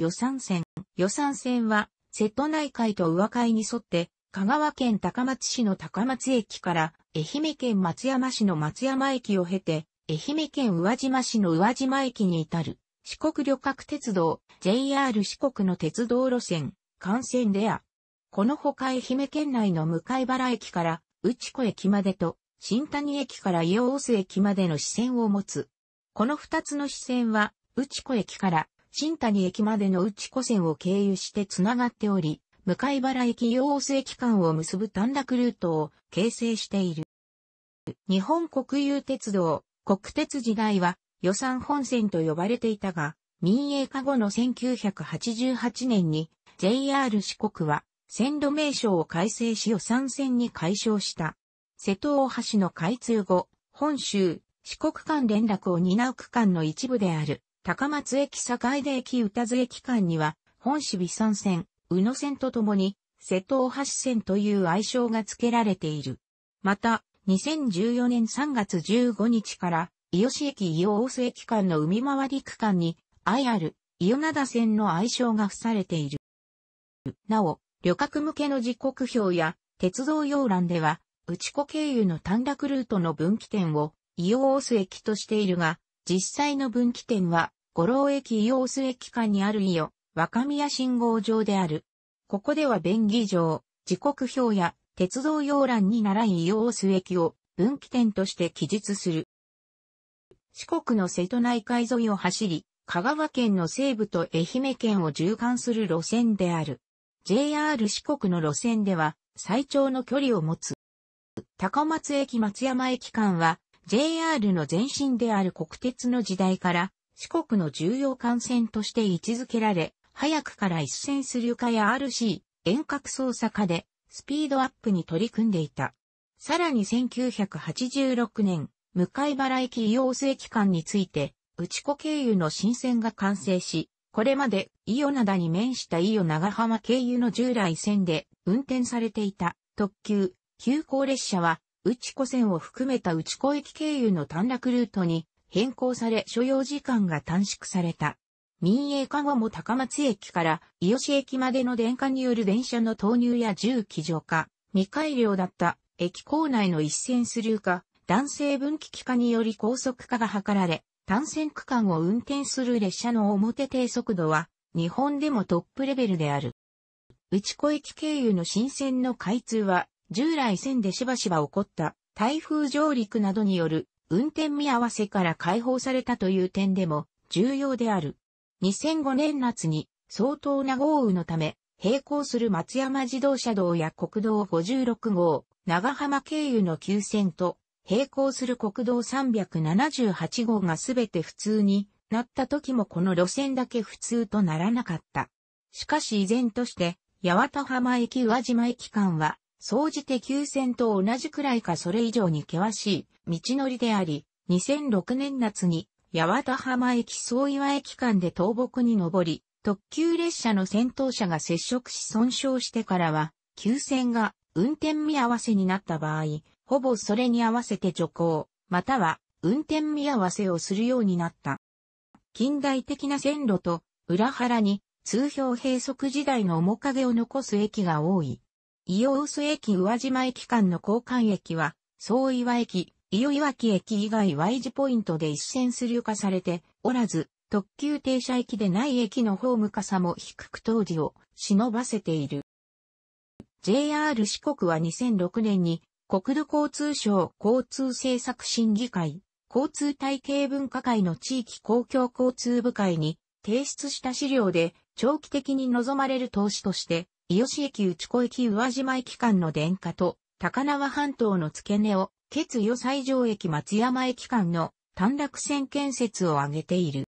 予算線。予算線は、瀬戸内海と宇和海に沿って、香川県高松市の高松駅から、愛媛県松山市の松山駅を経て、愛媛県宇和島市の宇和島駅に至る、四国旅客鉄道、JR 四国の鉄道路線、幹線であ。このほか愛媛県内の向原駅から、内子駅までと、新谷駅から伊予大須駅までの支線を持つ。この二つの支線は、内子駅から新谷駅までの内湖線を経由してつながっており、向原駅陽性駅間を結ぶ短絡ルートを形成している。日本国有鉄道、国鉄時代は予算本線と呼ばれていたが、民営化後の1988年に JR 四国は線路名称を改正し予算線に解消した。瀬戸大橋の開通後、本州、四国間連絡を担う区間の一部である高松駅境出駅宇多津駅間には、本市美山線、宇野線とともに、瀬戸大橋線という愛称が付けられている。また、2014年3月15日から、伊予市駅伊予大須駅間の海回り区間に、IR、伊予灘線の愛称が付されている。なお、旅客向けの時刻表や、鉄道要欄では、内子経由の短絡ルートの分岐点を、伊予大須駅としているが、実際の分岐点は、五郎駅伊予須駅間にある伊予、若宮信号場である。ここでは便宜上、時刻表や鉄道要欄に習い伊予須駅を分岐点として記述する。四国の瀬戸内海沿いを走り、香川県の西部と愛媛県を縦貫する路線である。JR 四国の路線では最長の距離を持つ。高松駅松山駅間は JR の前身である国鉄の時代から四国の重要幹線として位置づけられ、早くから一線するかや RC、遠隔操作化でスピードアップに取り組んでいた。さらに1986年、向原駅伊予津駅間について、内子経由の新線が完成し、これまで伊予灘に面した伊予長浜経由の従来線で運転されていた特急、急行列車は内子線を含めた内子駅経由の短絡ルートに変更され所要時間が短縮された。民営化後も高松駅から伊予市駅までの電化による電車の投入や重機乗化、未改良だった駅構内の一線スルー化、男性分岐器化により高速化が図られ、単線区間を運転する列車の表低速度は日本でもトップレベルである。内子駅経由の新線の開通は従来線でしばしば起こった台風上陸などによる運転見合わせから解放されたという点でも重要である。2005年夏に相当な豪雨のため、並行する松山自動車道や国道56号、長浜経由の急線と、並行する国道378号がすべて普通になった時もこの路線だけ普通とならなかった。しかし依然として、八幡浜駅宇和島駅間は総じて急線と同じくらいかそれ以上に険しい道のりであり、2006年夏に八幡浜駅総岩駅間で倒木に登り、特急列車の先頭車が接触し損傷してからは、急線が運転見合わせになった場合、ほぼそれに合わせて徐行、または運転見合わせをするようになった。近代的な線路と裏腹に通標閉塞時代の面影を残す駅が多い。伊予大須駅宇和島駅間の交換駅は、総岩駅、伊予岩木駅以外 Y 字ポイントで一線する化されておらず、特急停車駅でない駅のホーム化さも低く当時を忍ばせている。JR 四国は2006年に国土交通省交通政策審議会、交通体系分科会の地域公共交通部会に提出した資料で長期的に望まれる投資として伊予市駅内子駅宇和島駅間の電化と、高輪半島の付け根を、ケ予西上駅松山駅間の短絡線建設を挙げている。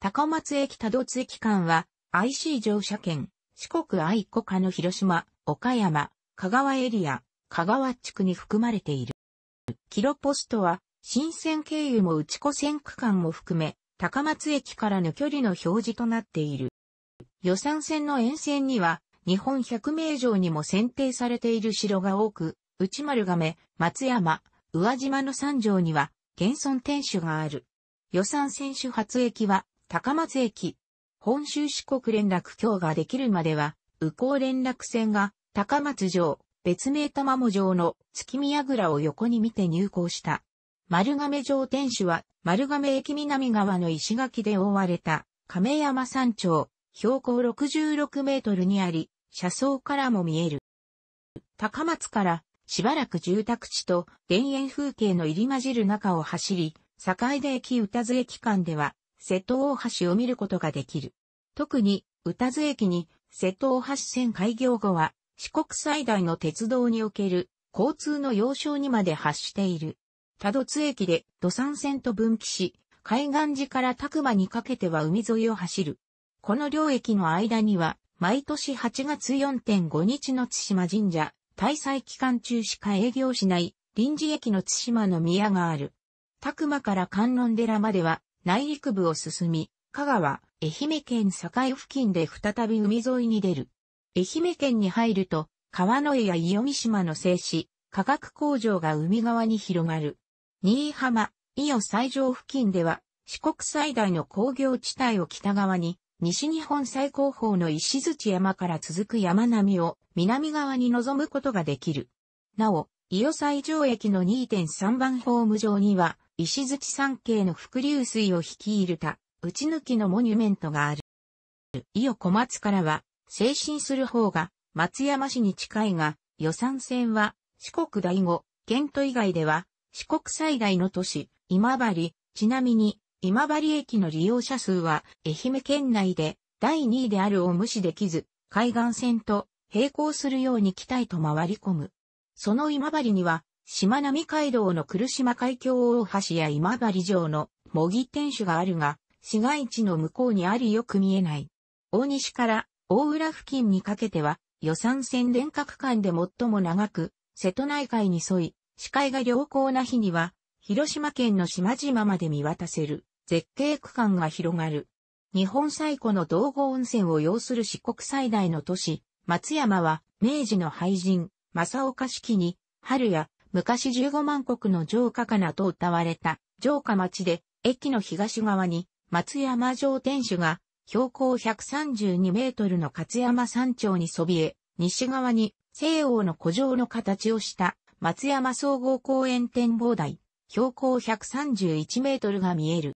高松駅多度津駅間は、IC 乗車券、四国愛国家の広島、岡山、香川エリア、香川地区に含まれている。キロポストは、新線経由も内子線区間も含め、高松駅からの距離の表示となっている。予算線の沿線には、日本百名城にも選定されている城が多く、内丸亀、松山、宇和島の三条には、現存天守がある。予算線主発駅は、高松駅。本州四国連絡橋ができるまでは、右行連絡船が、高松城、別名玉藻城の月宮櫓を横に見て入港した。丸亀城天守は、丸亀駅南側の石垣で覆われた、亀山山頂、標高66メートルにあり、車窓からも見える。高松からしばらく住宅地と田園風景の入り混じる中を走り、境出駅宇多津駅間では、瀬戸大橋を見ることができる。特に、宇多津駅に、瀬戸大橋線開業後は、四国最大の鉄道における、交通の要衝にまで発している。多度津駅で、土産線と分岐し、海岸寺から宅間にかけては海沿いを走る。この領域の間には、毎年8月4.5日の津島神社、滞在期間中しか営業しない臨時駅の津島の宮がある。宅間から観音寺までは内陸部を進み、香川、愛媛県境付近で再び海沿いに出る。愛媛県に入ると、川の江や伊予三島の製紙、化学工場が海側に広がる。新居浜、伊予西上付近では、四国最大の工業地帯を北側に、西日本最高峰の石槌山から続く山並みを南側に望むことができる。なお、伊予西条駅の2.3番ホーム上には、石槌山系の伏流水を率いるた、打ち抜きのモニュメントがある。伊予小松からは、精神する方が、松山市に近いが、予算線は、四国第五、県都以外では、四国最大の都市、今治、ちなみに、今治駅の利用者数は、愛媛県内で第2位であるを無視できず、海岸線と並行するように北へと回り込む。その今治には、島並海道の来島海峡大橋や今治城の模擬天守があるが、市街地の向こうにありよく見えない。大西から大浦付近にかけては、予算線連閣間で最も長く、瀬戸内海に沿い、視界が良好な日には、広島県の島々まで見渡せる。絶景区間が広がる。日本最古の道後温泉を要する四国最大の都市、松山は、明治の俳人、正岡式に、春や、昔15万国の城下かなと歌われた、城下町で、駅の東側に、松山城天守が、標高132メートルの勝山山頂にそびえ、西側に、西欧の古城の形をした、松山総合公園展望台、標高131メートルが見える。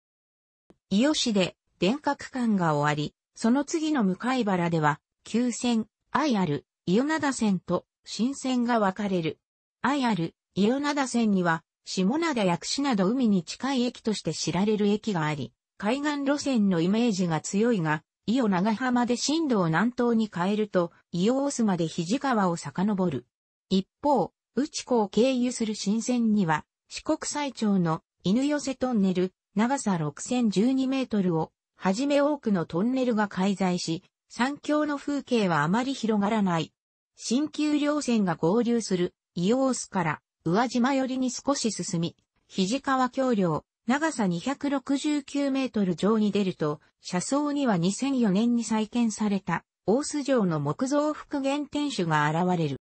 伊予市で電格館間が終わり、その次の向原では、旧線、愛ある、伊予灘線と新線が分かれる。愛ある、伊予灘線には、下灘薬師など海に近い駅として知られる駅があり、海岸路線のイメージが強いが、伊予長浜で震度を南東に変えると、伊予大須まで肘川を遡る。一方、内湖を経由する新線には、四国最長の犬寄せトンネル、長さ6012メートルを、はじめ多くのトンネルが介在し、山峡の風景はあまり広がらない。新旧両線が合流する、伊王ースから、宇和島寄りに少し進み、肘川橋梁、長さ269メートル上に出ると、車窓には2004年に再建された、大須城の木造復元天守が現れる。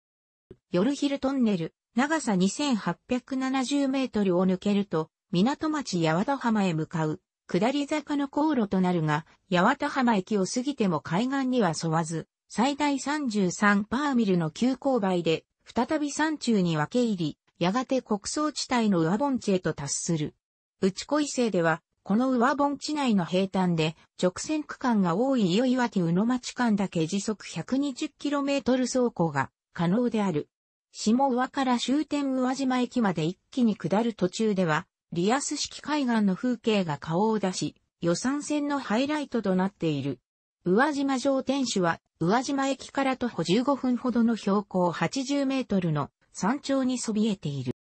夜昼トンネル、長さ2870メートルを抜けると、港町八幡浜へ向かう、下り坂の航路となるが、八幡浜駅を過ぎても海岸には沿わず、最大33パーミルの急勾配で、再び山中に分け入り、やがて国葬地帯の上盆地へと達する。内小伊勢では、この上盆地内の平坦で、直線区間が多いいわき宇野町間だけ時速 120km 走行が可能である。下上から終点宇和島駅まで一気に下る途中では、リアス式海岸の風景が顔を出し、予算線のハイライトとなっている。宇和島城天守は、宇和島駅から徒歩15分ほどの標高80メートルの山頂にそびえている。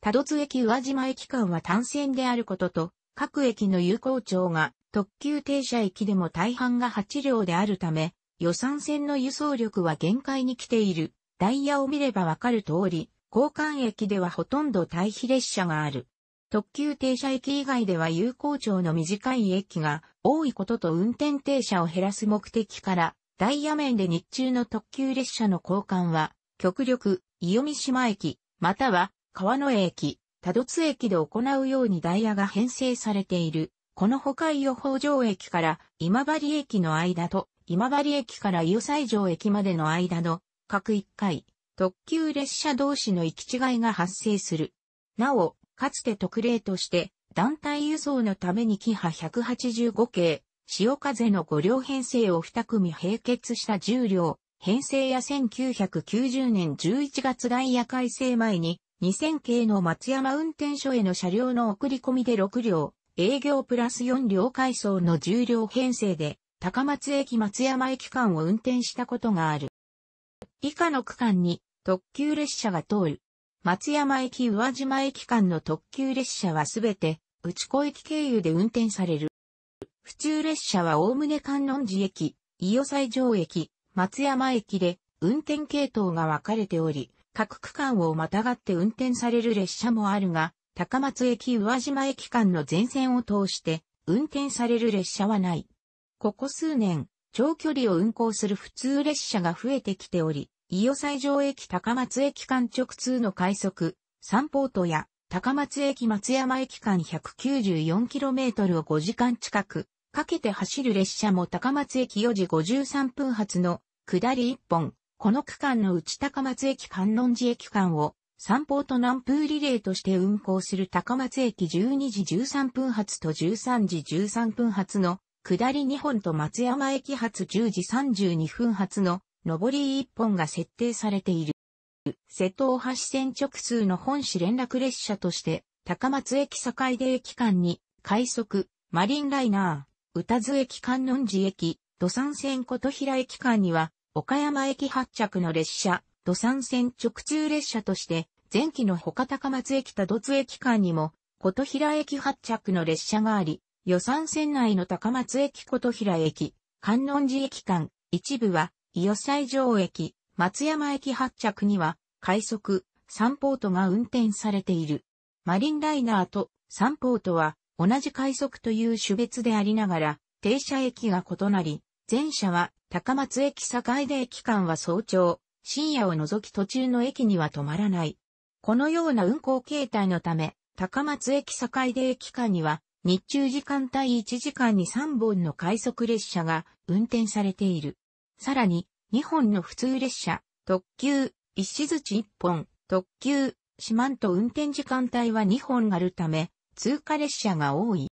多度津駅宇和島駅間は単線であることと、各駅の有効庁が特急停車駅でも大半が8両であるため、予算線の輸送力は限界に来ている。ダイヤを見ればわかる通り、交換駅ではほとんど対比列車がある。特急停車駅以外では有効長の短い駅が多いことと運転停車を減らす目的から、ダイヤ面で日中の特急列車の交換は、極力、伊予三島駅、または川野駅、多度津駅で行うようにダイヤが編成されている。このほか伊予北条駅から今治駅の間と、今治駅から伊予西条駅までの間の各1回、特急列車同士の行き違いが発生する。なお、かつて特例として、団体輸送のためにキハ185系、潮風の5両編成を2組並結した10両、編成や1990年11月ダイヤ改正前に、2000系の松山運転所への車両の送り込みで6両、営業プラス4両改装の10両編成で、高松駅松山駅間を運転したことがある。以下の区間に特急列車が通る。松山駅宇和島駅間の特急列車はすべて、内子駅経由で運転される。普通列車はおおむね観音寺駅、伊予西条駅、松山駅で運転系統が分かれており、各区間をまたがって運転される列車もあるが、高松駅宇和島駅間の全線を通して運転される列車はない。ここ数年、長距離を運行する普通列車が増えてきており、伊予西条駅高松駅間直通の快速、三ポートや高松駅松山駅間 194km を5時間近くかけて走る列車も高松駅4時53分発の下り1本。この区間の内高松駅観音寺駅間をポート南風リレーとして運行する高松駅12時13分発と13時13分発の下り2本と松山駅発10時32分発の上り一本が設定されている。瀬戸大橋線直通の本市連絡列車として、高松駅坂出駅間に、快速、マリンライナー、宇多津駅観音寺駅、土産線琴平駅間には、岡山駅発着の列車、土産線直通列車として、前期の他高松駅多度津駅間にも、琴平駅発着の列車があり、予算線内の高松駅琴平駅、観音寺駅間、一部は伊予西条駅、松山駅発着には、快速、サンポートが運転されている。マリンライナーとサンポートは同じ快速という種別でありながら、停車駅が異なり、前車は高松駅境で駅間は早朝、深夜を除き途中の駅には止まらない。このような運行形態のため、高松駅境で駅間には、日中時間帯1時間に3本の快速列車が運転されている。さらに、2本の普通列車、特急、石槌1本、特急、四万と運転時間帯は2本あるため、通過列車が多い。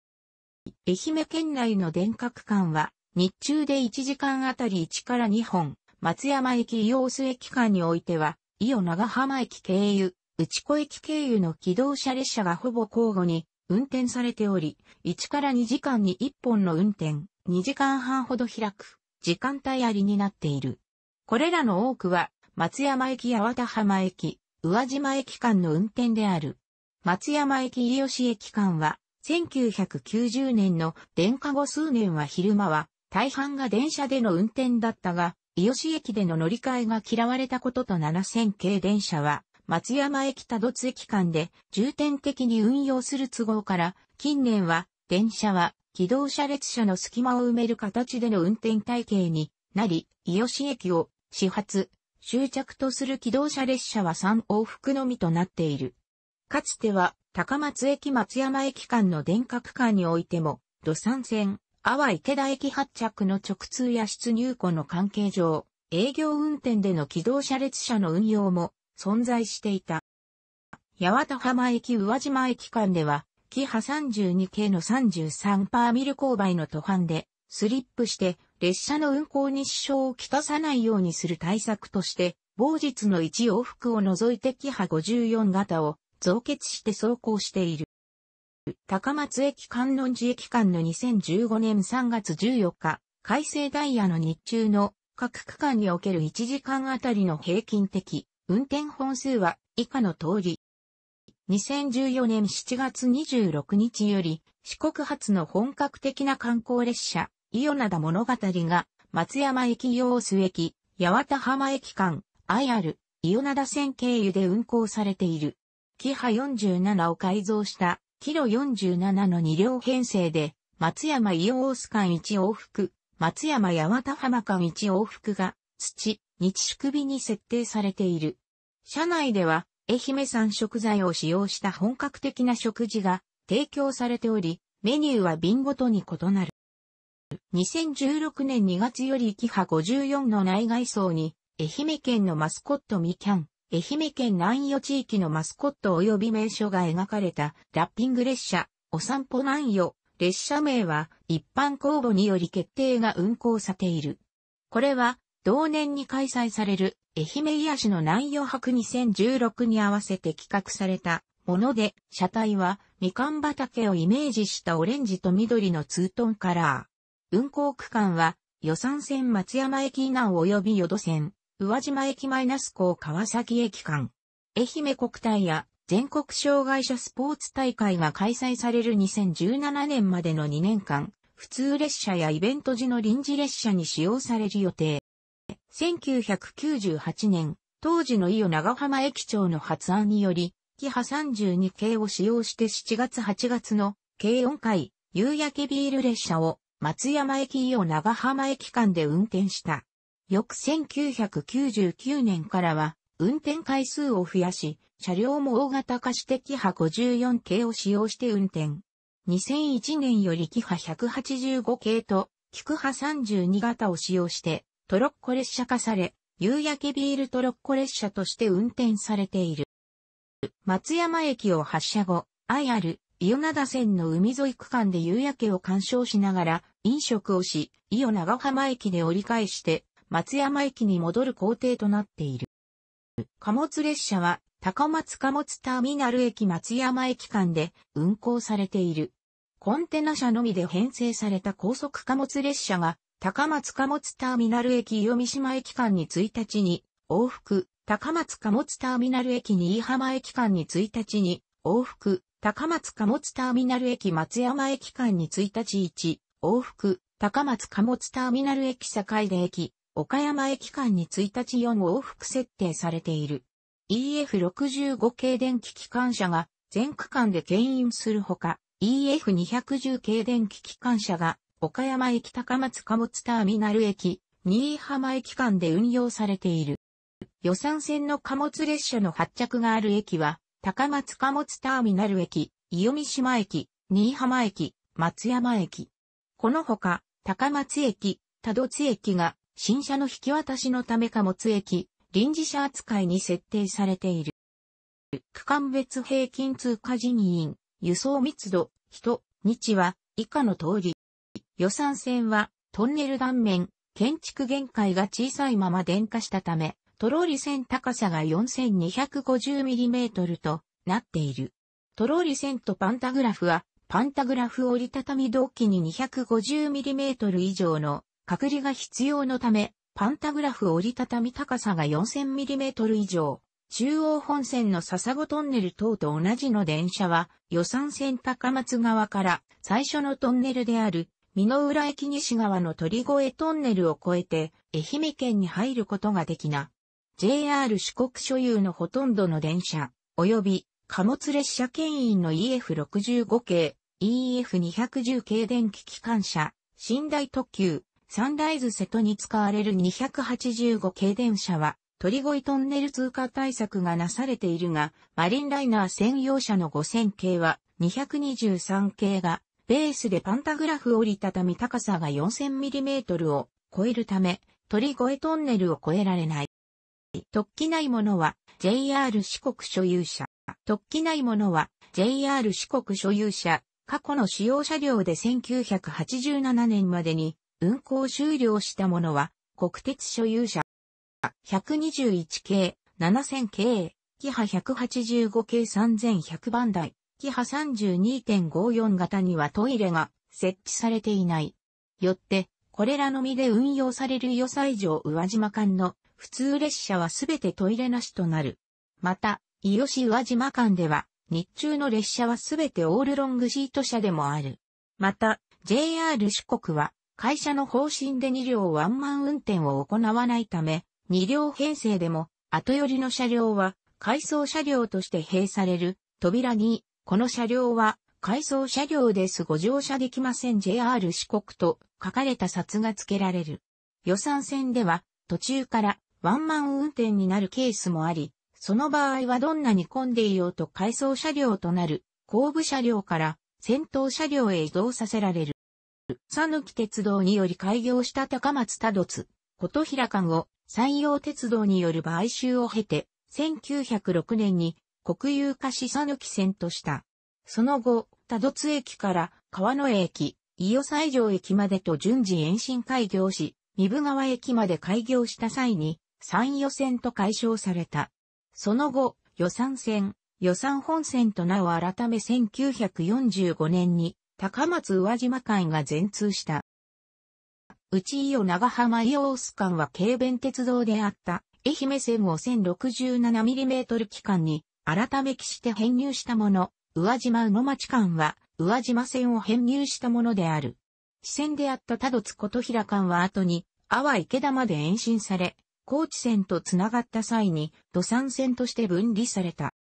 愛媛県内の電化区間は、日中で1時間あたり1から2本、松山駅伊予ス駅間においては、伊予長浜駅経由、内子駅経由の機動車列車がほぼ交互に運転されており、1から2時間に1本の運転、2時間半ほど開く。時間帯ありになっている。これらの多くは、松山駅や渡浜駅、宇和島駅間の運転である。松山駅伊予市駅間は、1990年の電化後数年は昼間は、大半が電車での運転だったが、伊予市駅での乗り換えが嫌われたことと7000系電車は、松山駅多度津駅間で重点的に運用する都合から、近年は電車は機動車列車の隙間を埋める形での運転体系になり、伊予市駅を始発、終着とする機動車列車は3往復のみとなっている。かつては、高松駅松山駅間の電化区間においても、土産線、阿波池田駅発着の直通や出入庫の関係上、営業運転での機動車列車の運用も存在していた。八幡浜駅宇和島駅間では、キハ32系の33パーミル勾配の途半で、スリップして、列車の運行に支障をきたさないようにする対策として、某日の1往復を除いてキハ54型を増結して走行している。高松駅観音寺駅間の2015年3月14日、改正ダイヤの日中の各区間における1時間あたりの平均的運転本数は以下の通り。2014年7月26日より、四国発の本格的な観光列車、伊予灘物語が、松山駅用須駅、八幡浜駅間、IR、伊予灘線経由で運行されている。キハ47を改造した、キロ47の2両編成で、松山伊予大須間1往復、松山八幡浜間1往復が、土、日宿日に設定されている。車内では、愛媛産食材を使用した本格的な食事が提供されており、メニューは瓶ごとに異なる。2016年2月よりキハ54の内外装に、愛媛県のマスコットみきゃん、愛媛県南予地域のマスコット及び名所が描かれたラッピング列車、お散歩南予、列車名は一般公募により決定が運行されている。これは同年に開催される愛媛癒しの南洋博2016に合わせて企画されたもので、車体はみかん畑をイメージしたオレンジと緑のツートンカラー。運行区間は予算線松山駅以南及び淀線、宇和島駅マイナス港川崎駅間。愛媛国体や全国障害者スポーツ大会が開催される2017年までの2年間、普通列車やイベント時の臨時列車に使用される予定。1998年、当時の伊予長浜駅長の発案により、キハ32系を使用して7月8月の計4回、夕焼けビール列車を松山駅伊予長浜駅間で運転した。翌1999年からは、運転回数を増やし、車両も大型化してキハ54系を使用して運転。2001年よりキハ185系と、キクハ32型を使用して、トロッコ列車化され、夕焼けビールトロッコ列車として運転されている。松山駅を発車後、IR、伊予灘線の海沿い区間で夕焼けを鑑賞しながら飲食をし、伊予長浜駅で折り返して松山駅に戻る工程となっている。貨物列車は高松貨物ターミナル駅松山駅間で運行されている。コンテナ車のみで編成された高速貨物列車が高松貨物ターミナル駅読島駅間に1日に、往復、高松貨物ターミナル駅新居浜駅間に1日に、往復、高松貨物ターミナル駅松山駅間に1日1、往復、高松貨物ターミナル駅境で駅、岡山駅間に1日4往復設定されている。EF65 系電気機関車が全区間で牽引するほか、EF210 系電気機関車が岡山駅高松貨物ターミナル駅、新居浜駅間で運用されている。予算線の貨物列車の発着がある駅は、高松貨物ターミナル駅、伊予三島駅、新居浜駅、松山駅。このほか、高松駅、多度津駅が、新車の引き渡しのため貨物駅、臨時車扱いに設定されている。区間別平均通過人員、輸送密度、人、日は、以下の通り。予算線はトンネル断面、建築限界が小さいまま電化したため、トローリ線高さが 4250mm となっている。トローリ線とパンタグラフは、パンタグラフ折りたたみ同期に 250mm 以上の隔離が必要のため、パンタグラフ折りたたみ高さが 4000mm 以上、中央本線の笹子トンネル等と同じの電車は、予算線高松側から最初のトンネルである美濃浦駅西側の鳥越トンネルを越えて、愛媛県に入ることができな。JR 四国所有のほとんどの電車、及び貨物列車牽引の EF65 系、EF210 系電気機関車、寝台特急、サンライズ瀬戸に使われる285系電車は、鳥越トンネル通過対策がなされているが、マリンライナー専用車の5000系は223系がベースでパンタグラフ折りたたみ高さが 4000mm を超えるため、鳥越トンネルを越えられない。突起ないものは JR 四国所有者。突起ないものは JR 四国所有者。過去の使用車両で1987年までに運行終了したものは国鉄所有者。121系、7000系、キハ185系3100番台。キハ32.54型にはトイレが設置されていない。よって、これらのみで運用される予西城宇和島間の普通列車はすべてトイレなしとなる。また、伊予市宇和島間では、日中の列車はすべてオールロングシート車でもある。また、JR 四国は、会社の方針で2両ワンマン運転を行わないため、2両編成でも、後寄りの車両は、回送車両として閉される、扉にこの車両は、回送車両ですご乗車できません JR 四国と書かれた札が付けられる。予算線では、途中からワンマン運転になるケースもあり、その場合はどんなに混んでいようと回送車両となる後部車両から先頭車両へ移動させられる。ぬき鉄道により開業した高松多度津、琴平間を山陽鉄道による買収を経て、1906年に国有化しさぬき線とした。その後、多戸津駅から川野駅、伊予西条駅までと順次延伸開業し、三部川駅まで開業した際に、山予線と解消された。その後、予算線、予算本線となお改め1945年に、高松宇和島間が全通した。内伊予長浜伊予大須間は軽便鉄道であった、愛媛線を 1067mm 期間に改め記して編入したもの、宇和島宇野町間は、宇和島線を編入したものである。支線であった多度津琴平間は後に、阿波池田まで延伸され、高知線と繋がった際に、土産線として分離された。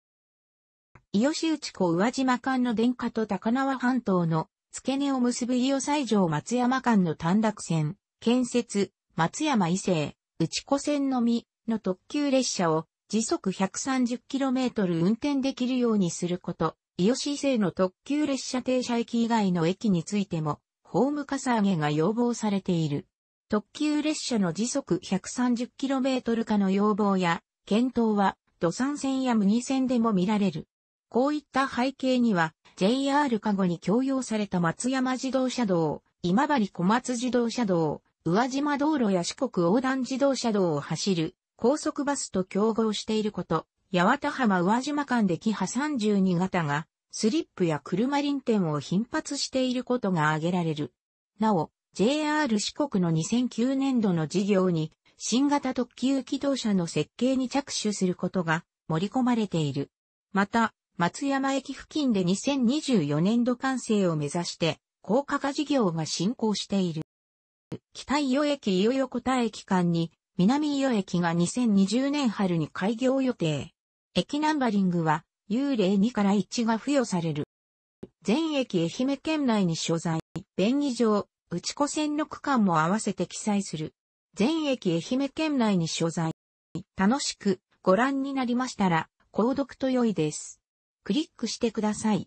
伊予市内湖宇和島間の電化と高輪半島の付け根を結ぶ伊予西条松山間の短絡線、建設、松山伊勢、内湖線のみの特急列車を時速 130km 運転できるようにすること、伊予市政の特急列車停車駅以外の駅についても、ホームかさ上げが要望されている。特急列車の時速 130km 化の要望や、検討は、土産線や麦線でも見られる。こういった背景には、JR 加護に供用された松山自動車道、今治小松自動車道、宇和島道路や四国横断自動車道を走る高速バスと競合していること、八幡浜宇和島間でキハ32型が、スリップや車輪転を頻発していることが挙げられる。なお、JR 四国の2009年度の事業に、新型特急機動車の設計に着手することが盛り込まれている。また、松山駅付近で2024年度完成を目指して、高架化事業が進行している。北伊予駅伊予横田駅間に南伊予駅が2020年春に開業予定。駅ナンバリングは、幽霊2から1が付与される。全駅愛媛県内に所在、便宜上、内子線の区間も合わせて記載する。全駅愛媛県内に所在。楽しくご覧になりましたら、購読と良いです。クリックしてください。